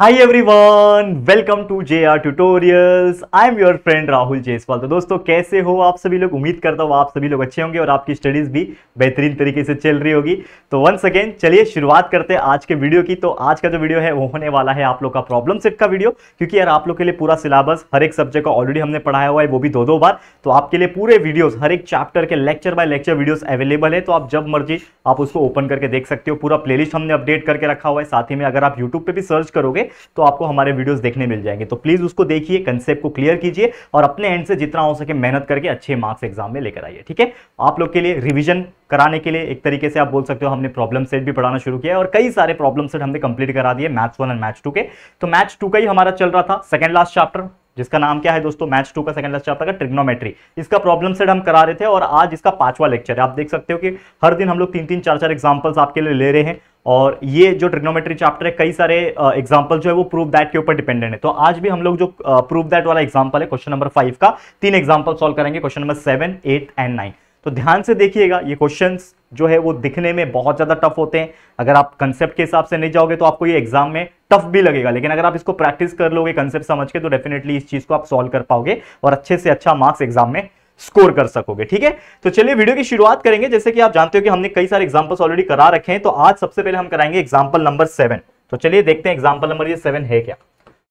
high every welcome to J R tutorials I am your friend Rahul Jaiswal तो दोस्तों कैसे हो आप सभी लोग उम्मीद करता हूँ आप सभी लोग अच्छे होंगे और आपकी स्टडीज़ भी बेहतरीन तरीके से चल रही होगी तो वंस अगेन चलिए शुरुआत करते हैं आज के वीडियो की तो आज का जो वीडियो है वो होने वाला है आप लोग का प्रॉब्लम सेट का वीडियो क्योंकि यार आप लोग के लिए पूरा सिलेबस हर एक सब्जेक्ट का ऑलरेडी हमने पढ़ाया हुआ है वो भी दो दो बार तो आपके लिए पूरे वीडियोज़ हर एक चैप्टर के lecture by lecture videos available है तो आप जब मर्जी आप उसको ओपन करके देख सकते हो पूरा प्लेलिस्ट हमने अपडेट करके रखा हुआ है साथ ही में अगर आप यूट्यूब पर भी सर्च करोगे तो आपको हमारे वीडियोस देखने मिल जाएंगे तो प्लीज़ उसको देखिए कंसेप्ट को क्लियर कीजिए और अपने एंड से जितना हो सके मेहनत करके अच्छे मार्क्स एग्जाम में लेकर आइए ठीक है आप लोग के लिए रिविजन कराने के लिए एक तरीके से आप बोल सकते हो हमने प्रॉब्लम सेट भी पढ़ाना शुरू किया और कई सारे प्रॉब्लम सेट हमने कंप्लीट करा दिए maths one and maths two के तो मैथ्स टू का ही हमारा चल रहा था सेकंड लास्ट चैप्टर जिसका नाम क्या है दोस्तों मैच टू का सेकंड लेक्चर का ट्रिग्नोमेट्री इसका प्रॉब्लम सेट हम करा रहे थे और आज इसका पांचवा लेक्चर है आप देख सकते हो कि हर दिन हम लोग तीन तीन चार चार एग्जाम्पल्स आपके लिए ले रहे हैं और ये जो ट्रिग्नोमेट्री चैप्टर है कई सारे एग्जाम्पल जो है वो प्रूफ दैट के ऊपर डिपेंडेंट है तो आज भी हम लोग जो प्रूफ दैट वाला एग्जाम्पल है क्वेश्चन नंबर फाइव का तीन एग्जाम्पल सॉल्व करेंगे question number seven eight and nine तो ध्यान से देखिएगा ये क्वेश्चन जो है वो दिखने में बहुत ज़्यादा टफ होते हैं अगर आप कंसेप्ट के हिसाब से नहीं जाओगे तो आपको ये एग्जाम में टफ भी लगेगा लेकिन अगर आप इसको प्रैक्टिस कर लोगे कंसेप्ट समझ के तो डेफिनेटली इस चीज को आप सॉल्व कर पाओगे और अच्छे से अच्छा मार्क्स एग्जाम में स्कोर कर सकोगे ठीक है तो चलिए वीडियो की शुरुआत करेंगे जैसे कि आप जानते हो कि हमने कई सारे एग्जाम्पल्स ऑलरेडी करा रखे हैं तो आज सबसे पहले हम कराएंगे एग्जाम्पल नंबर सेवन तो चलिए देखते हैं एग्जाम्पल नंबर ये सेवन है क्या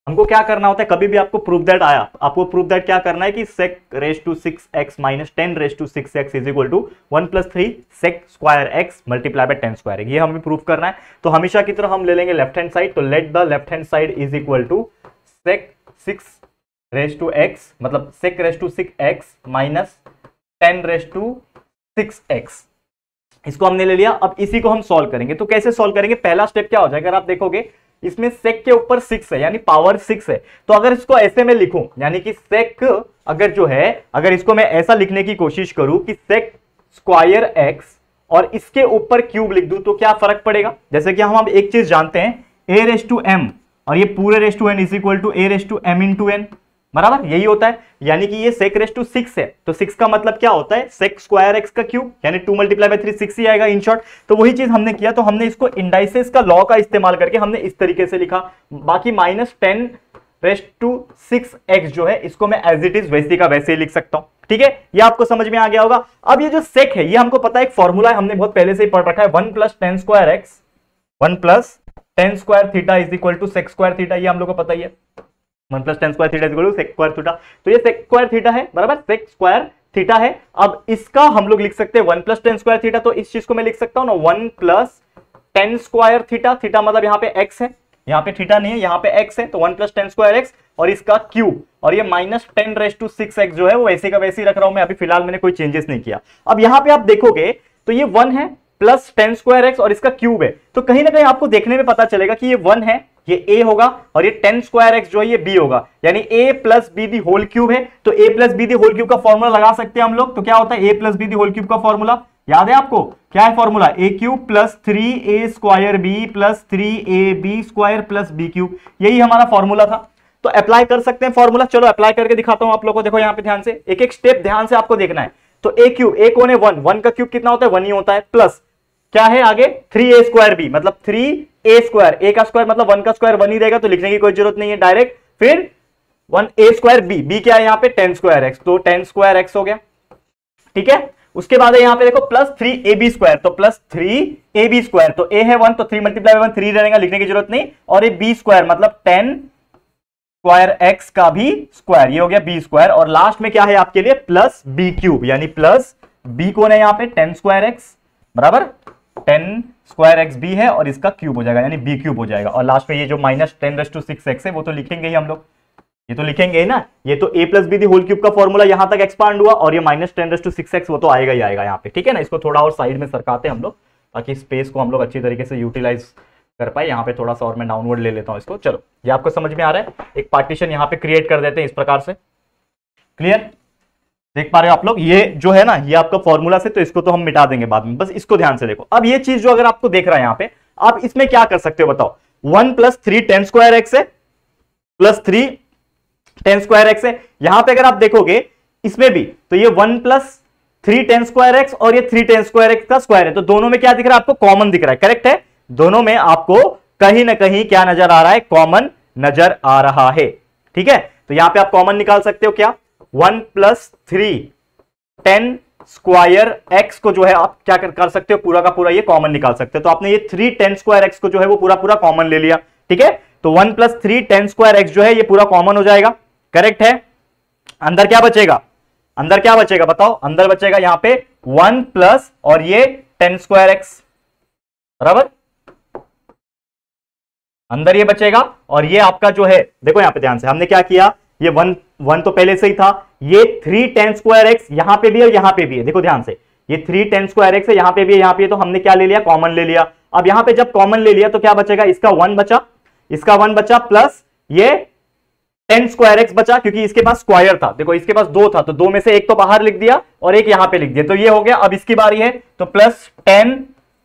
हमको क्या करना होता है कभी भी आपको प्रूफ दैट आया आपको प्रूफ दैट क्या करना है कि sec raise to six x minus tan raise to six x is equal to one plus three sec square x multiply by tan square ये हमें प्रूफ करना है तो हमेशा की तरह हम ले लेंगे लेफ्ट हैंड साइड तो let the left hand side is equal to sec six raise to x मतलब sec raise to six x minus tan raise to six x इसको हमने ले लिया अब इसी को हम सॉल्व करेंगे तो कैसे सॉल्व करेंगे पहला स्टेप क्या हो जाएगा अगर आप देखोगे इसमें सेक के ऊपर सिक्स है यानी पावर सिक्स है तो अगर इसको ऐसे में लिखूं यानी कि सेक अगर जो है अगर इसको मैं ऐसा लिखने की कोशिश करूं कि सेक स्क्वायर एक्स और इसके ऊपर क्यूब लिख दूं तो क्या फर्क पड़ेगा जैसे कि हम अब एक चीज जानते हैं ए रेस टू एम और ये पूरे raise to N is equal to A raise to M into N बराबर यही होता है यानी कि ये sec रेस टू सिक्स है तो सिक्स का मतलब क्या होता है sec स्क्वायर x का क्यूब यानी two multiply by three six ही आएगा इन शॉर्ट तो वही चीज हमने किया तो हमने इसको इंडाइसेस का लॉ का इस्तेमाल करके हमने इस तरीके से लिखा बाकी minus tan raise to six x जो है इसको मैं एज इट इज वैसे का वैसे ही लिख सकता हूं ठीक है ये आपको समझ में आ गया होगा अब ये जो sec है ये हमको पता है एक फॉर्मूला है हमने बहुत पहले से ही पढ़ रखा है one plus tan square x one plus tan square theta is equal to sec square theta ये हम लोग को पता ही है one plus tan square theta is square theta तो ये सेक स्क्वायर थीटा है बराबर सेक स्क्वायर थीटा है अब इसका हम लोग लिख सकते हैं one plus tan square theta तो इस चीज को मैं लिख सकता हूँ ना one plus tan square theta theta मतलब यहाँ पे एक्स है यहाँ पे थीटा नहीं है यहाँ पे एक्स है तो one plus tan square x और इसका क्यू और ये minus tan raise to six x जो है वो वैसे का वैसे ही रख रहा हूं मैं अभी फिलहाल मैंने कोई चेंजेस नहीं किया अब यहाँ पे आप देखोगे तो ये वन है प्लस टेन स्क्वायर एक्स और इसका क्यूब है तो कहीं ना कहीं आपको देखने में पता चलेगा कि ये वन है ये ए होगा और ये टेन स्क्वायर एक्स जो है ये बी होगा यानी A plus B the whole cube है तो A plus B the whole cube का फॉर्मूला लगा सकते हैं हम लोग तो क्या होता है A plus B the whole cube का फॉर्मूला याद है आपको क्या है formula A cube plus three A square B plus three A B square plus B cube यही हमारा फॉर्मूला था तो अप्लाई कर सकते हैं फॉर्मूला चलो अप्लाई करके दिखाता हूं आप लोगों को देखो यहाँ पे ध्यान से एक एक स्टेप ध्यान से आपको देखना है तो ए क्यूब ए कौन है वन वन का क्यूब कितना होता है वन ही होता है प्लस क्या है आगे थ्री ए स्क्वायर बी मतलब थ्री ए स्क्वायर ए का स्क्वायर मतलब वन का स्क्वायर वन ही रहेगा तो लिखने की कोई जरूरत नहीं है डायरेक्ट फिर one A square B B क्या है यहाँ पे टेन स्क्वायर एक्स तो टेन स्क्वायर एक्स हो गया ठीक है उसके बाद है यहाँ पे देखो plus three A B square तो plus three A B square तो ए है वन तो थ्री मल्टीप्लाई वन थ्री रहेगा लिखने की जरूरत नहीं और ये बी स्क्वायर मतलब टेन स्क्वायर एक्स का भी स्क्वायर ये हो गया बी स्क्वायर और लास्ट में क्या है आपके लिए प्लस बी क्यूब यानी प्लस बी कौन है यहाँ पे टेन स्क्वायर एक्स बराबर टेन स्क्वायर एक्स बी है और इसका क्यूब हो जाएगा यानी बी क्यूब हो जाएगा और लास्ट में ये जो minus tan raise to six X है वो तो लिखेंगे ही हम लोग ये तो लिखेंगे ना ये तो A plus B the whole cube का फॉर्मूला यहां तक एक्सपांड हुआ और ये minus tan raise to six X वो तो आएगा ही आएगा यहाँ पे ठीक है ना इसको थोड़ा और साइड में सरकाते हैं हम लोग ताकि स्पेस को हम लोग अच्छी तरीके से यूटिलाइज कर पाए यहाँ पे थोड़ा सा और मैं डाउनवर्ड ले लेता हूँ इसको चलो ये आपको समझ में आ रहा है एक पार्टीशन यहाँ पे क्रिएट कर देते हैं इस प्रकार से क्लियर देख पा रहे हो आप लोग ये जो है ना ये आपका फॉर्मूला से तो इसको तो हम मिटा देंगे बाद में बस इसको ध्यान से देखो अब ये चीज जो अगर आपको देख रहा है यहां पे आप इसमें क्या कर सकते हो बताओ one plus three tan square X है plus three tan square X है यहां पे अगर आप देखोगे इसमें भी तो ये one plus three tan square x और ये थ्री टेन स्क्वायर एक्स का स्क्वायर है तो दोनों में क्या दिख रहा है आपको कॉमन दिख रहा है करेक्ट है दोनों में आपको कहीं ना कहीं क्या नजर आ रहा है कॉमन नजर आ रहा है ठीक है तो यहां पे आप कॉमन निकाल सकते हो क्या one plus three tan square X को जो है आप क्या कर, कर सकते हो पूरा का पूरा ये कॉमन निकाल सकते हो तो आपने ये थ्री टेन स्क्वायर एक्स को जो है वो पूरा पूरा कॉमन ले लिया ठीक है तो one plus three tan square X जो है ये पूरा कॉमन हो जाएगा करेक्ट है अंदर क्या बचेगा अंदर क्या बचेगा बताओ अंदर बचेगा यहां पे वन प्लस और ये टेन स्क्वायर एक्स बराबर अंदर ये बचेगा और ये आपका जो है देखो यहां पे ध्यान से हमने क्या किया ये वन वन तो पहले से ही था ये थ्री टेन स्क्वायर एक्स यहां पे भी है यहां पे भी है देखो ध्यान से ये थ्री टेन स्क्वायर एक्स है यहां पे भी है यहां पे तो हमने क्या ले लिया कॉमन ले लिया अब यहां पे जब कॉमन ले लिया तो क्या बचेगा इसका वन बचा इसका वन बचा प्लस ये टेन स्क्वायर एक्स बचा क्योंकि इसके पास स्क्वायर था देखो इसके पास दो था तो दो में से एक तो बाहर लिख दिया और एक यहां पर लिख दिया तो ये हो गया अब इसकी बारी है तो प्लस टेन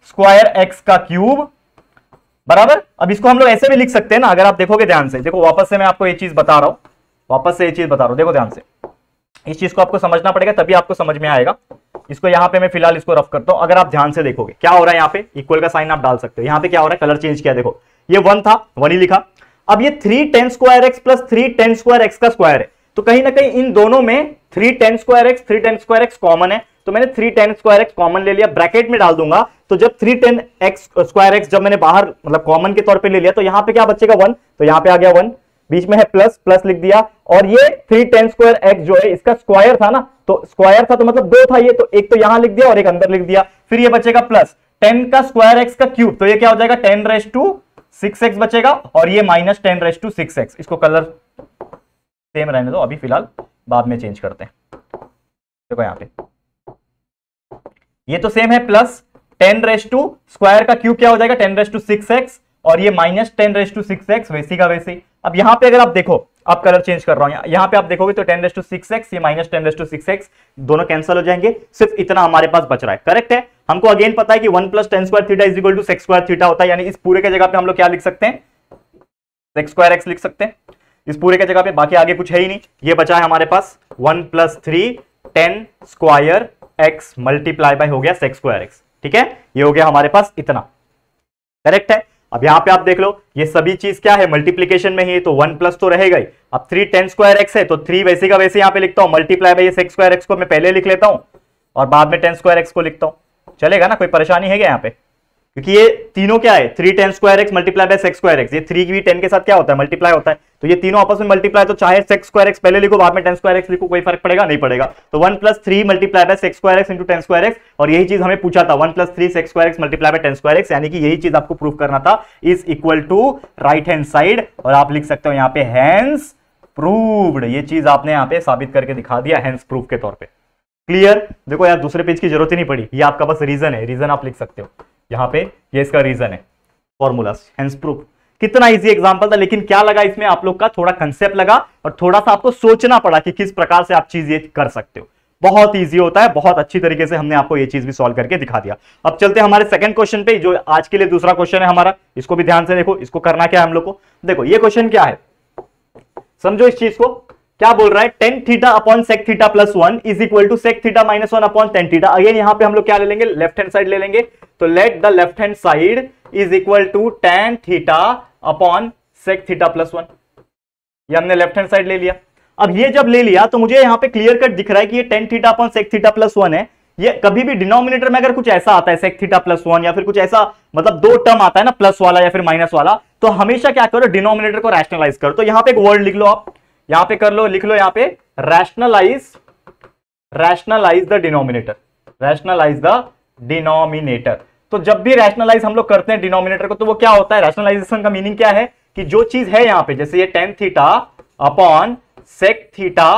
स्क्वायर एक्स का क्यूब बराबर अब इसको हम लोग ऐसे भी लिख सकते हैं ना अगर आप देखोगे ध्यान से देखो वापस से मैं आपको ये चीज बता रहा हूं वापस से ये चीज बता रहा हूं देखो ध्यान से इस चीज को आपको समझना पड़ेगा तभी आपको समझ में आएगा इसको यहाँ पे मैं फिलहाल इसको रफ करता हूँ अगर आप ध्यान से देखोगे क्या हो रहा है यहाँ पे इक्वल का साइन आप डाल सकते हो यहाँ पे क्या हो रहा है कलर चेंज किया देखो ये वन था वन ही लिखा अब ये three tan square X plus three tan square x का स्क्वायर है तो कहीं ना कहीं इन दोनों में three tan square X three tan square X common है तो मैंने three tan square X common ले लिया ब्रैकेट में डाल दूंगा तो जब three tan X square X जब मैंने बाहर मतलब कॉमन के तौर पे ले लिया तो यहाँ पे क्या बचेगा वन तो यहाँ पे आ गया वन बीच में है प्लस प्लस लिख दिया और ये थ्री टेन स्क्वायर एक्स जो है इसका स्क्वायर था ना तो स्क्वायर था तो मतलब दो था ये तो एक तो यहां लिख दिया और एक अंदर लिख दिया फिर ये बचेगा प्लस टेन का स्क्वायर एक्स का क्यूब तो ये क्या हो जाएगा tan raise to six X बचेगा और ये minus tan raise to six x इसको कलर सेम रहने दो अभी फिलहाल बाद में चेंज करते हैं देखो यहां पर यह तो सेम है plus tan raise to square का क्यूब क्या हो जाएगा tan raise to six X और ये minus tan raise to six X वैसी का वैसी अब यहां पे अगर आप देखो आप कलर चेंज कर रहा हूं यहां पे आप देखोगे तो tan raise to six X ये minus tan raise to six X दोनों कैंसिल हो जाएंगे सिर्फ इतना हमारे पास बच रहा है करेक्ट है हमको अगेन पता है कि one plus tan square theta is equal to sec square theta होता है यानी इस पूरे के जगह पे हम लोग क्या लिख सकते हैं सेक्स स्क्वायर एक्स लिख सकते हैं इस पूरे के जगह पे बाकी आगे कुछ है ही नहीं ये बचा है हमारे पास one plus three tan square x multiply by हो गया सेक्स स्क्वायर एक्स ठीक है ये हो गया हमारे पास इतना करेक्ट है अब यहां पे आप देख लो ये सभी चीज क्या है मल्टीप्लीकेशन में ही तो वन प्लस तो रहेगा ही अब थ्री टेन स्क्वायर एक्स है तो थ्री वैसे का वैसे यहां पे लिखता हूं multiply by X square X को मैं पहले लिख लेता हूं और बाद में टेन स्क्वायर एक्स को लिखता हूं चलेगा ना कोई परेशानी है क्या यहाँ पे क्योंकि ये तीनों क्या है three tan square x multiply by sec square X ये थ्री की टेन के साथ क्या होता है मल्टीप्लाई होता है तो ये तीनों आपस में मल्टीप्लाई तो चाहे सेक्स स्क्वायर एक्स पहले लिखो बाद में टेन स्क्वायर एक्स लिखो कोई फर्क पड़ेगा नहीं पड़ेगा तो one plus three multiply by sec square X into tan square x और यही चीज हमें पूछा था one plus three sec square x multiply by tan square X यानी कि यही चीज आपको प्रूफ करना था is equal to right hand side और आप लिख सकते हो यहाँ पे हैंस प्रूव्ड ये चीज आपने यहाँ पे साबित करके दिखा दिया हैंस प्रूफ के तौर पर क्लियर देखो यार दूसरे पेज की जरूरत ही नहीं पड़ी ये आपका बस रीजन है रीजन आप लिख सकते हो यहां पे ये इसका रीजन है फॉर्मूला हेंस प्रूफ कितना इजी एग्जांपल था लेकिन क्या लगा इसमें आप लोग का थोड़ा कंसेप्ट लगा और थोड़ा सा आपको सोचना पड़ा कि किस प्रकार से आप चीज ये कर सकते हो बहुत इजी होता है बहुत अच्छी तरीके से हमने आपको ये चीज भी सॉल्व करके दिखा दिया अब चलते हैं हमारे सेकंड क्वेश्चन पे जो आज के लिए दूसरा क्वेश्चन है हमारा इसको भी ध्यान से देखो इसको करना क्या है हम लोग को देखो ये क्वेश्चन क्या है समझो इस चीज को क्या बोल रहा है tan theta upon sec theta plus one is equal to sec theta minus one upon tan theta again यहाँ पे हम लोग क्या ले लेंगे लेफ्ट हैंड साइड ले लेंगे तो let the left hand side is equal to tan theta upon sec theta plus one ये हमने लेफ्ट हैंड साइड ले लिया अब ये जब ले लिया तो मुझे यहां पे क्लियर कट दिख रहा है कि ये tan theta upon sec theta plus one है ये कभी भी डिनोमिनेटर में अगर कुछ ऐसा आता है सेक थीटा प्लस वन या फिर कुछ ऐसा मतलब दो टर्म आता है ना प्लस वाला या फिर माइनस वाला तो हमेशा क्या करो डिनोमिनेटर को रैशनलाइज करो तो यहां पर एक वर्ड लिख लो आप यहां पर कर लो लिख लो यहां पर rationalise rationalise the denominator rationalise the denominator तो जब भी रैशनलाइज हम लोग करते हैं डिनोमिनेटर को तो वो क्या होता है रैशनलाइजेशन का मीनिंग क्या है कि जो चीज है यहां पे जैसे ये tan theta upon sec theta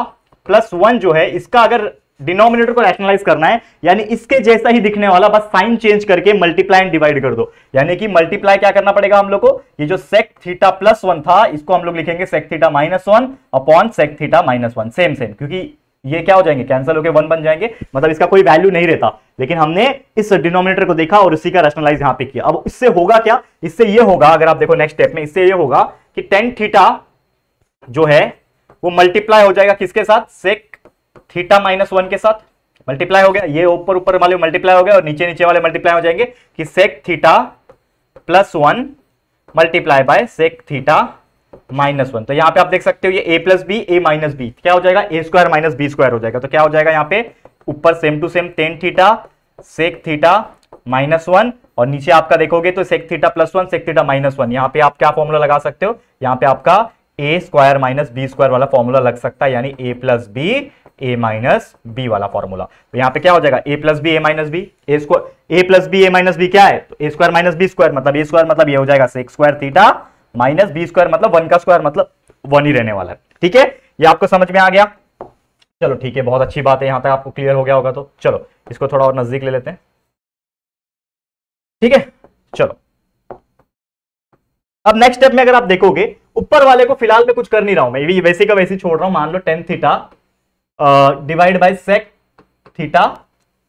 plus one जो है इसका अगर डिनोमिनेटर को रैशनलाइज करना है यानी इसके जैसा ही दिखने वाला बस साइन चेंज करके मल्टीप्लाई एंड डिवाइड कर दो यानी कि मल्टीप्लाई क्या करना पड़ेगा हम लोग को ये जो सेक थीटा प्लस वन था इसको हम लोग लिखेंगे sec theta minus one upon sec theta minus one same same क्योंकि ये क्या हो जाएंगे कैंसिल होकर वन बन जाएंगे मतलब इसका कोई वैल्यू नहीं रहता लेकिन हमने इस डिनोमिनेटर को देखा और उसी का रेशनलाइज यहां पे किया अब इससे होगा क्या इससे ये होगा अगर आप देखो नेक्स्ट स्टेप में इससे ये होगा कि टेन थीटा जो है वो मल्टीप्लाई हो जाएगा किसके साथ सेक थीटा माइनस वन के साथ मल्टीप्लाई हो गया ये ऊपर ऊपर वाले मल्टीप्लाई हो गया और नीचे नीचे वाले मल्टीप्लाई हो जाएंगे कि sec theta plus one multiply by sec theta minus one तो यहाँ पे आप देख सकते हो ये A plus B A minus B क्या हो जाएगा A square minus B square हो जाएगा तो क्या हो जाएगा यहाँ पे ऊपर same to same tan theta sec theta minus one और नीचे आपका देखोगे तो sec theta plus one sec theta minus one यहाँ पे आप क्या फॉर्मूला लगा सकते हो यहाँ पे आपका A square minus B square वाला फॉर्मूला लग सकता है यानी A plus B A minus B वाला फॉर्मूला तो यहाँ पे क्या हो जाएगा A plus B A minus B A square A plus B A minus B क्या है तो A square minus B square मतलब ए स्क्वायर मतलब ये हो जाएगा sec square theta minus B square मतलब वन का स्क्वायर मतलब वन ही रहने वाला है ठीक है ये आपको समझ में आ गया चलो ठीक है बहुत अच्छी बात है यहां तक आपको क्लियर हो गया होगा तो चलो इसको थोड़ा और नजदीक ले लेते हैं ठीक है चलो अब नेक्स्ट स्टेप में अगर आप देखोगे ऊपर वाले को फिलहाल मैं कुछ कर नहीं रहा हूं मैं वैसे का वैसे छोड़ रहा हूं मान लो tan theta divide by sec theta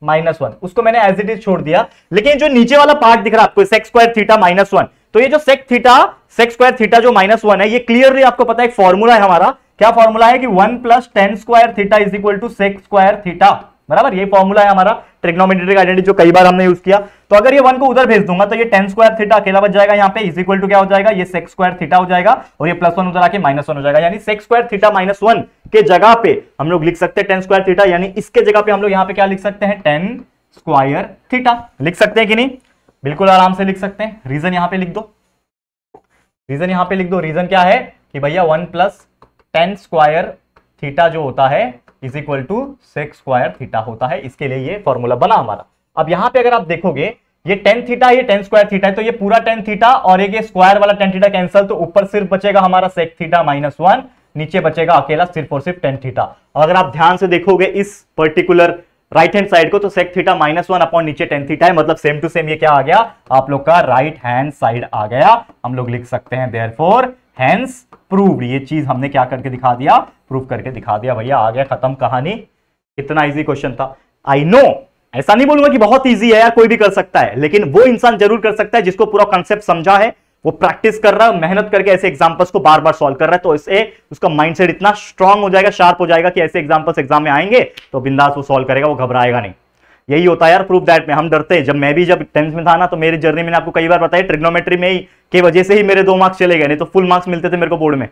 minus one उसको मैंने एज इट इज छोड़ दिया लेकिन जो नीचे वाला पार्ट दिख रहा है आपको sec square theta minus one तो ये जो sec theta sec square theta जो माइनस वन है ये क्लियरली आपको पता है एक फॉर्मूला है हमारा क्या फॉर्मूला है कि one plus tan square theta is equal to sec square theta बराबर ये फॉर्मूला है हमारा ट्रिग्नोमेट्रिक आइडेंटिटी जो कई बार हमने यूज किया तो अगर ये वन को उधर भेज दूंगा तो ये टेन स्क्वायर थीटा अकेला बच जाएगा यहाँ पे इज इक्वल टू क्या हो जाएगा ये सेक्स स्क्वायर थीटा हो जाएगा और ये प्लस वन उधर आके माइनस वन हो जाएगा यानी sec square theta minus one के जगह पे हम लोग लिख सकते हैं टेन स्क्वायर थीटा यानी इसके जगह पे हम लोग यहाँ पे क्या लिख सकते हैं टेन स्क्वायर थीटा लिख सकते हैं कि नहीं बिल्कुल आराम से लिख सकते हैं रीजन यहां पे लिख दो रीजन यहां पे लिख दो रीजन क्या है कि भैया one plus tan square theta जो होता है is equal to sec square theta होता है इसके लिए ये फॉर्मूला बना हमारा अब यहां पे अगर आप देखोगे ये टेन थीटा ये टेन स्क्वायर थीटा है तो ये पूरा टेन थीटा और एक स्क्वायर वाला टेन थीटा कैंसल तो ऊपर सिर्फ बचेगा हमारा सेक्स थीटा माइनस वन नीचे बचेगा अकेला सिर्फ और सिर्फ टेन थीटा अगर आप ध्यान से देखोगे इस पर्टिकुलर राइट हैंड साइड को तो sec theta minus one upon नीचे टेन थीटा है मतलब सेम टू सेम ये क्या आ गया आप लोग का राइट हैंड साइड आ गया हम लोग लिख सकते हैं देयर फोर हैंस प्रूव ये चीज हमने क्या करके दिखा दिया प्रूव करके दिखा दिया भैया आ गया खत्म कहानी इतना इजी क्वेश्चन था आई नो ऐसा नहीं बोलूंगा कि बहुत ईजी है यार कोई भी कर सकता है लेकिन वो इंसान जरूर कर सकता है जिसको पूरा कॉन्सेप्ट समझा है वो प्रैक्टिस कर रहा है मेहनत करके ऐसे एग्जाम्पल्स को बार बार सॉल्व कर रहा है तो इससे उसका माइंडसेट इतना स्ट्रांग हो जाएगा शार्प हो जाएगा कि ऐसे एग्जाम्पल्स एग्जाम में आएंगे तो बिंदास वो सॉल्व करेगा वो घबराएगा नहीं यही होता है यार प्रूफ दैट में हम डरते हैं जब मैं भी जब टेंथ में था ना तो मेरी जर्नी मैंने आपको कई बार बताया ट्रिग्नोमेट्री में ही के वजह से ही मेरे दो मार्क्स चले गए नहीं तो फुल मार्क्स मिलते थे मेरे को बोर्ड में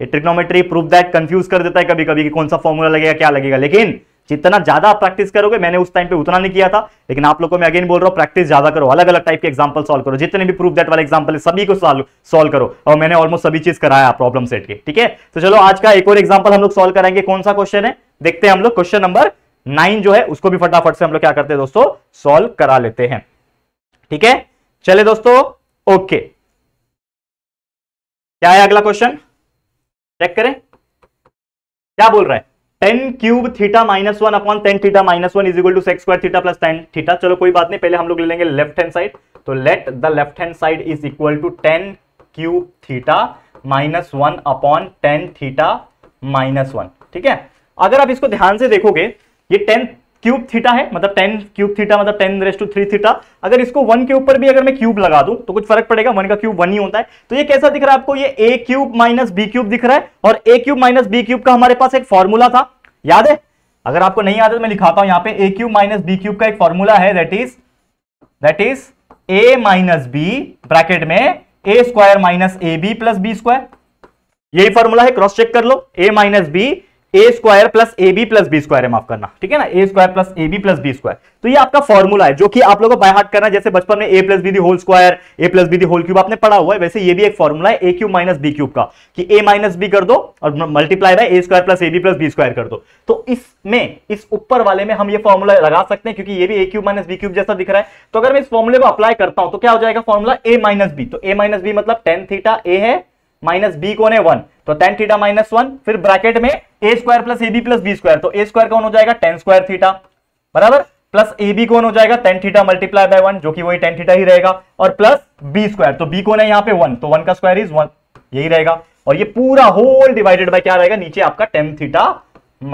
ये ट्रिग्नोमेट्री प्रूफ दैट कंफ्यूज कर देता है कभी कभी कि कौन सा फॉर्मूला लगेगा क्या लगेगा लेकिन जितना ज्यादा आप प्रैक्टिस करोगे मैंने उस टाइम पे उतना नहीं किया था लेकिन आप लोगों को मैं अगेन बोल रहा हूँ प्रैक्टिस ज्यादा करो अलग अलग टाइप के एग्जाम्पल सॉल्व करो जितने भी प्रूफ दैट वाले एग्जाम्पल है सभी को सॉल्व करो और मैंने ऑलमोस्ट सभी चीज कराया प्रॉब्लम सेट के ठीक है तो चलो आज का एक और एग्जाम्पल हम लोग सोल्व कराएंगे कौन सा क्वेश्चन है देखते हैं हम लोग क्वेश्चन नंबर नाइन जो है उसको भी फटाफट से हम लोग क्या करते हैं दोस्तों सोल्व करा लेते हैं ठीक है चले दोस्तों ओके क्या है अगला क्वेश्चन चेक करें क्या बोल रहा है tan cube theta minus one upon tan theta minus one is equal to sec square theta plus tan theta चलो कोई बात नहीं पहले हम लोग ले लेंगे लेफ्ट हैंड साइड तो let the left hand side is equal to tan cube theta minus one upon tan theta minus one ठीक है अगर आप इसको ध्यान से देखोगे ये टेन क्यूब थीटा है मतलब टेन क्यूब थीटा मतलब tan raise to three theta अगर इसको वन के ऊपर भी अगर मैं क्यूब लगा दूं तो कुछ फर्क पड़ेगा वन का क्यूब वन ही होता है तो ये कैसा दिख रहा है आपको ये A cube minus B cube दिख रहा है और A cube minus B cube का हमारे पास एक फॉर्मूला था याद है अगर आपको नहीं याद है तो मैं लिखाता हूं यहाँ पे A cube minus B cube का एक फॉर्मूला है that is that is A minus B bracket में A square minus A B plus B square यही फॉर्मूला है क्रॉस चेक कर लो A minus B A square plus A B plus B square है माफ करना ठीक है ना A square plus A B plus B square तो ये आपका फॉर्मूला है जो कि आप लोगों को बाय हार्ट करना जैसे बचपन में A plus B the whole square A plus B the whole cube आपने पढ़ा हुआ है वैसे ये भी एक फॉर्मूला है A cube minus B cube का कि ए माइनस बी कर दो और multiply by A square plus A B plus B square कर दो तो इसमें इस ऊपर वाले में हम ये फॉर्मूला लगा सकते हैं क्योंकि ये भी A cube minus B cube जैसा दिख रहा है तो अगर मैं इस फॉर्मूले को अप्लाई करता हूं तो क्या हो जाएगा फॉर्मूला ए माइनस बी तो ए माइनस बी मतलब टेन थीटा ए है माइनस बी कौन है वन तो टेन थीटा माइनस वन फिर ब्रैकेट में A square plus A B plus B square तो ए स्क्वायर कौन हो जाएगा टेन स्क्वायर थीटा बराबर प्लस ए बी कौन हो जाएगा tan theta multiply by one जो कि वही टेन थीटा ही रहेगा और प्लस बी स्क्वायर तो बी कौन है यहाँ पे वन तो वन का स्क्वायर इज वन यही रहेगा और ये पूरा होल डिवाइडेड बाय क्या रहेगा नीचे आपका टेन थीटा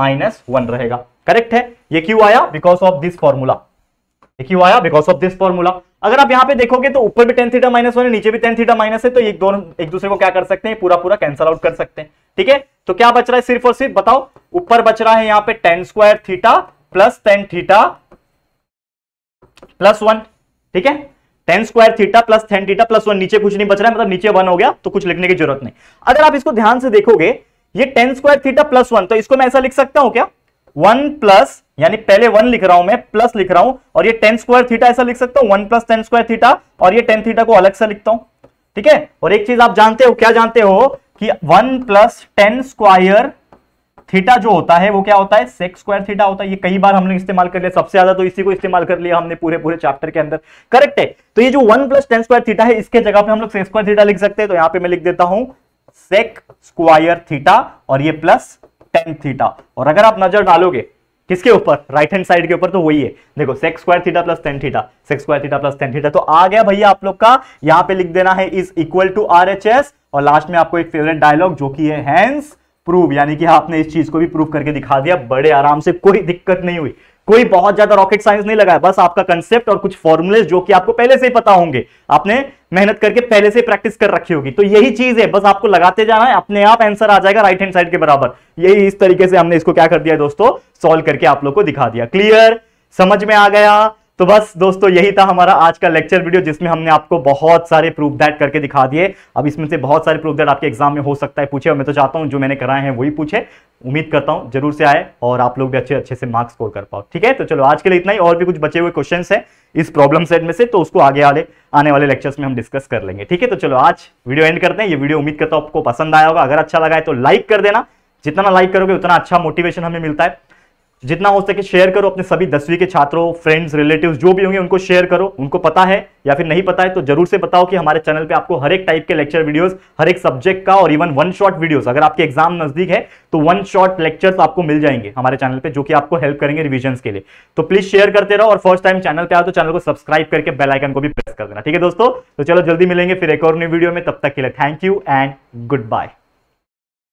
माइनस वन रहेगा करेक्ट है ये क्यों आया बिकॉज ऑफ दिस फॉर्मूला ये क्यों आया बिकॉज ऑफ दिस फॉर्मूला अगर आप यहाँ पे देखोगे तो ऊपर भी टेन थीटा माइनस वन है नीचे भी टेन थीटा माइनस है तो एक दोनों एक दूसरे को क्या कर सकते हैं पूरा पूरा कैंसल आउट कर सकते हैं ठीक है तो क्या बच रहा है सिर्फ और सिर्फ बताओ ऊपर बच रहा है यहां पर tan square theta plus tan theta plus one ठीक है tan square theta plus tan theta plus one नीचे कुछ नहीं बच रहा है मतलब नीचे वन हो गया तो कुछ लिखने की जरूरत नहीं अगर आप इसको ध्यान से देखोगे ये tan square theta plus one तो इसको मैं ऐसा लिख सकता हूं क्या वन प्लस यानी पहले वन लिख रहा हूं मैं प्लस लिख रहा हूं और ये टेन स्क्वायर थीटा ऐसा लिख सकता हूं one plus tan square theta और ये टेन थीटा को अलग से लिखता हूं ठीक है और एक चीज आप जानते हो क्या जानते हो कि one plus tan square theta जो होता है वो क्या होता है सेक्स स्क्वायर थीटा होता है ये कई बार हमने इस्तेमाल कर लिया सबसे ज्यादा तो इसी को इस्तेमाल कर लिया हमने पूरे पूरे चैप्टर के अंदर करेक्ट है तो ये जो one plus tan square theta है इसके जगह पे हम लोग सेक्स स्क्वायर थीटा लिख सकते हैं तो यहां पे मैं लिख देता हूं सेक स्क्वायर थीटा और ये प्लस टेन थीटा और अगर आप नजर डालोगे किसके ऊपर राइट हैंड साइड के ऊपर तो वही है देखो sec square theta plus tan theta sec square theta plus tan theta तो आ गया भैया आप लोग का यहां पे लिख देना है is equal to R H S और लास्ट में आपको एक फेवरेट डायलॉग जो कि है हैंस प्रूव यानी कि आपने इस चीज को भी प्रूव करके दिखा दिया बड़े आराम से कोई दिक्कत नहीं हुई कोई बहुत ज्यादा रॉकेट साइंस नहीं लगाया बस आपका कंसेप्ट और कुछ फॉर्मुले जो कि आपको पहले से ही पता होंगे आपने मेहनत करके पहले से प्रैक्टिस कर रखी होगी तो यही चीज है बस आपको लगाते जाना है अपने आप आंसर आ जाएगा राइट हैंड साइड के बराबर यही इस तरीके से हमने इसको क्या कर दिया दोस्तों सॉल्व करके आप लोग को दिखा दिया क्लियर समझ में आ गया तो बस दोस्तों यही था हमारा आज का लेक्चर वीडियो जिसमें हमने आपको बहुत सारे प्रूफ दैट करके दिखा दिए अब इसमें से बहुत सारे प्रूफ दैट आपके एग्जाम में हो सकता है पूछे और मैं तो चाहता हूँ जो मैंने कराए हैं वही पूछे उम्मीद करता हूँ जरूर से आए और आप लोग भी अच्छे अच्छे से मार्क्स स्कोर कर पाओ ठीक है तो चलो आज के लिए इतना ही और भी कुछ बचे हुए क्वेश्चन है इस प्रॉब्लम सेट में से तो उसको आगे वाले आने वाले लेक्चर्स में हम डिस्कस कर लेंगे ठीक है तो चलो आज वीडियो एंड करते हैं ये वीडियो उम्मीद करता हूँ आपको पसंद आया होगा अगर अच्छा लगा है तो लाइक कर देना जितना लाइक करोगे उतना अच्छा मोटिवेशन हमें मिलता है जितना हो सके शेयर करो अपने सभी दसवीं के छात्रों फ्रेंड्स रिलेटिव्स जो भी होंगे उनको शेयर करो उनको पता है या फिर नहीं पता है तो जरूर से बताओ कि हमारे चैनल पे आपको हर एक टाइप के लेक्चर वीडियोस हर एक सब्जेक्ट का और इवन वन शॉट वीडियोस अगर आपके एग्जाम नजदीक है तो वन शॉट लेक्चर्स आपको मिल जाएंगे हमारे चैनल पर जो कि आपको हेल्प करेंगे रिविजन के लिए तो प्लीज शेयर करते रहो और फर्स्ट टाइम चैनल पर आओ तो चैनल को सब्सक्राइब करके बेलाइकन को भी प्रेस कर देना ठीक है दोस्तों तो चलो जल्दी मिलेंगे फिर एक और न्यू वीडियो में तब तक के लिए thank you and good bye